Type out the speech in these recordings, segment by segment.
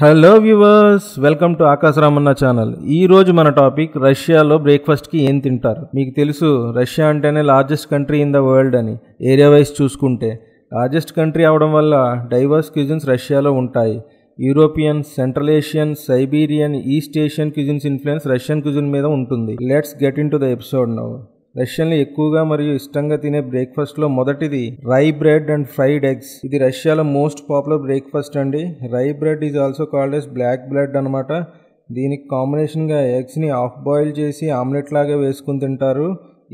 hello viewers welcome to ఆకాశ Ramanna channel ఈ రోజు మన టాపిక్ రష్యాలో బ్రేక్ఫాస్ట్కి ఏం తింటారు మీకు తెలుసు రష్యా అంటేనే largest country in the world అని ఏరియా వైజ్ చూసుకుంటే లార్జెస్ట్ కంట్రీ అవడం వల్ల డైవర్స్ క్యూజిన్స్ రష్యాలో ఉంటాయి European Central Asian Siberian East Asian cuisines influence Russian cuisine మీద ఉంటుంది let's get into the episode నవ్వు రష్యన్లు ఎక్కువగా మరియు ఇష్టంగా తినే బ్రేక్ఫాస్ట్ లో మొదటిది rye bread and fried eggs ఇది రష్యాలో మోస్ట్ పాపులర్ బ్రేక్ఫాస్ట్ అండి rye bread is also called as black bread అనమాట దీనికి కాంబినేషన్గా ఎగ్స్ని ఆఫ్ బాయిల్ చేసి ఆమ్లెట్ లాగా వేసుకుని తింటారు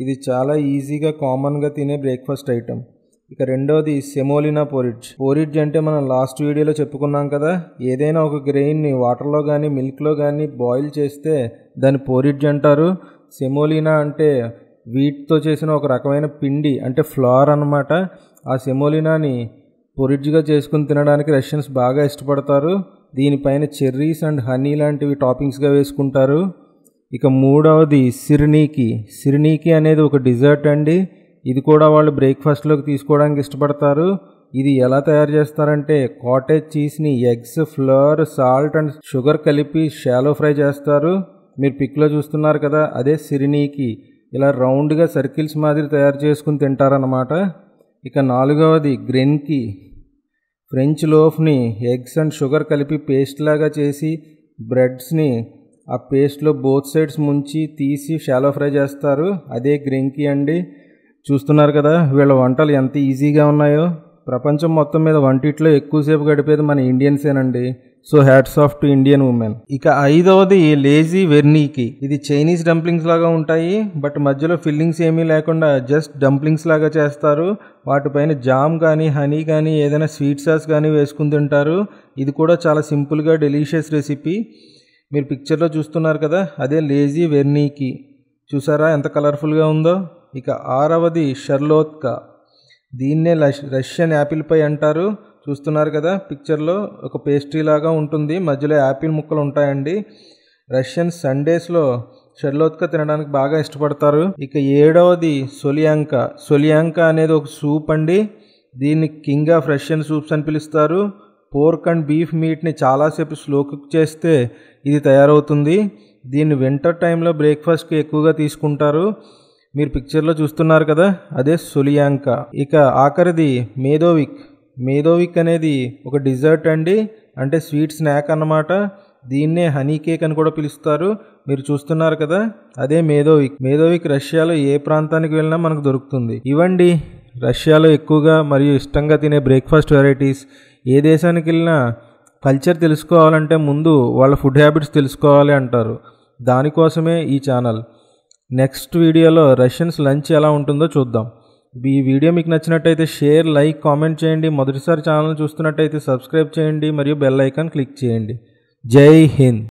ఇది చాలా ఈజీగా కామన్గా తినే బ్రేక్ఫాస్ట్ ఐటెం ఇక రెండవది సెమోలినా పోరిడ్జ్ పోరిడ్జ్ అంటే మనం లాస్ట్ వీడియోలో చెప్పుకున్నాం కదా ఏదైనా ఒక గ్రెయిన్ని వాటర్లో కానీ మిల్క్లో కానీ బాయిల్ చేస్తే దాన్ని పోరిడ్జ్ అంటారు సెమోలినా అంటే వీటితో చేసిన ఒక రకమైన పిండి అంటే ఫ్లోర్ అనమాట ఆ సెమోలినాని పొరిడ్జ్గా చేసుకుని తినడానికి రష్యన్స్ బాగా ఇష్టపడతారు దీనిపైన చెర్రీస్ అండ్ హనీ లాంటివి టాపింగ్స్గా వేసుకుంటారు ఇక మూడవది సిరినీకి సిరినీకి అనేది ఒక డిజర్ట్ అండి ఇది కూడా వాళ్ళు బ్రేక్ఫాస్ట్లోకి తీసుకోవడానికి ఇష్టపడతారు ఇది ఎలా తయారు చేస్తారంటే కాటేజ్ చీజ్ని eggs flour salt and sugar కలిపి షాలో ఫ్రై చేస్తారు మీరు పిక్లో చూస్తున్నారు కదా అదే సిరినీకి ఇలా రౌండ్గా సర్కిల్స్ మాదిరి తయారు చేసుకుని తింటారన్నమాట ఇక నాలుగవది గ్రెన్కి ఫ్రెంచ్ లోఫ్ని ఎగ్స్ అండ్ షుగర్ కలిపి పేస్ట్ లాగా చేసి బ్రెడ్స్ని ఆ పేస్ట్లో బోత్ సైడ్స్ ముంచి తీసి షాలో ఫ్రై చేస్తారు అదే గ్రెంకి అండి చూస్తున్నారు కదా వీళ్ళ వంటలు ఎంత ఈజీగా ఉన్నాయో ప్రపంచం మొత్తం మీద వంటిట్లో ఎక్కువసేపు గడిపేది మన ఇండియన్సేనండి so hats off to Indian women ఇక ఐదవది లేజీ వెర్నీకి ఇది చైనీస్ డంప్లింగ్స్ లాగా ఉంటాయి బట్ మధ్యలో ఫిల్లింగ్స్ ఏమీ లేకుండా జస్ట్ డంప్లింగ్స్ లాగా చేస్తారు వాటిపైన జామ్ కానీ హనీ కానీ ఏదైనా స్వీట్ సాస్ కానీ వేసుకుని తింటారు ఇది కూడా చాలా సింపుల్గా డెలీషియస్ రెసిపీ మీరు పిక్చర్లో చూస్తున్నారు కదా అదే లేజీ వెర్నీకి చూసారా ఎంత కలర్ఫుల్గా ఉందో ఇక ఆరవది షర్లోత్కా దీన్నే రష్యన్ యాపిల్ పై అంటారు చూస్తున్నారు కదా పిక్చర్లో ఒక పేస్ట్రీ లాగా ఉంటుంది మధ్యలో యాపిల్ ముక్కలు ఉంటాయండి రష్యన్ సండేస్లో షర్లోత్క తినడానికి బాగా ఇష్టపడతారు ఇక ఏడవది సొలియాంక సొలియాంక అనేది ఒక సూప్ అండి దీన్ని కింగ్ ఆఫ్ రష్యన్ సూప్స్ అని పిలుస్తారు పోర్క్ అండ్ బీఫ్ మీట్ని చాలాసేపు స్లో కుక్ చేస్తే ఇది తయారవుతుంది దీన్ని వింటర్ టైంలో బ్రేక్ఫాస్ట్కి ఎక్కువగా తీసుకుంటారు మీరు పిక్చర్లో చూస్తున్నారు కదా అదే సొలియాంక ఇక ఆఖరిది మేధోవిక్ మేధోవిక్ అనేది ఒక డిజర్ట్ అండి అంటే స్వీట్ స్నాక్ అన్నమాట దీన్నే హనీ కేక్ అని కూడా పిలుస్తారు మీరు చూస్తున్నారు కదా అదే మేధోవిక్ మేధోవిక్ రష్యాలో ఏ ప్రాంతానికి వెళ్ళినా మనకు దొరుకుతుంది ఇవ్వండి రష్యాలో ఎక్కువగా మరియు ఇష్టంగా తినే బ్రేక్ఫాస్ట్ వెరైటీస్ ఏ దేశానికి వెళ్ళినా కల్చర్ తెలుసుకోవాలంటే ముందు వాళ్ళ ఫుడ్ హ్యాబిట్స్ తెలుసుకోవాలి అంటారు దానికోసమే ఈ ఛానల్ నెక్స్ట్ వీడియోలో రష్యన్స్ లంచ్ ఎలా ఉంటుందో చూద్దాం ఈ వీడియో మీకు నచ్చినట్టయితే షేర్ లైక్ కామెంట్ చేయండి మొదటిసారి ఛానల్ చూస్తున్నట్టయితే సబ్స్క్రైబ్ చేయండి మరియు బెల్ ఐకాన్ క్లిక్ చేయండి జై హింద్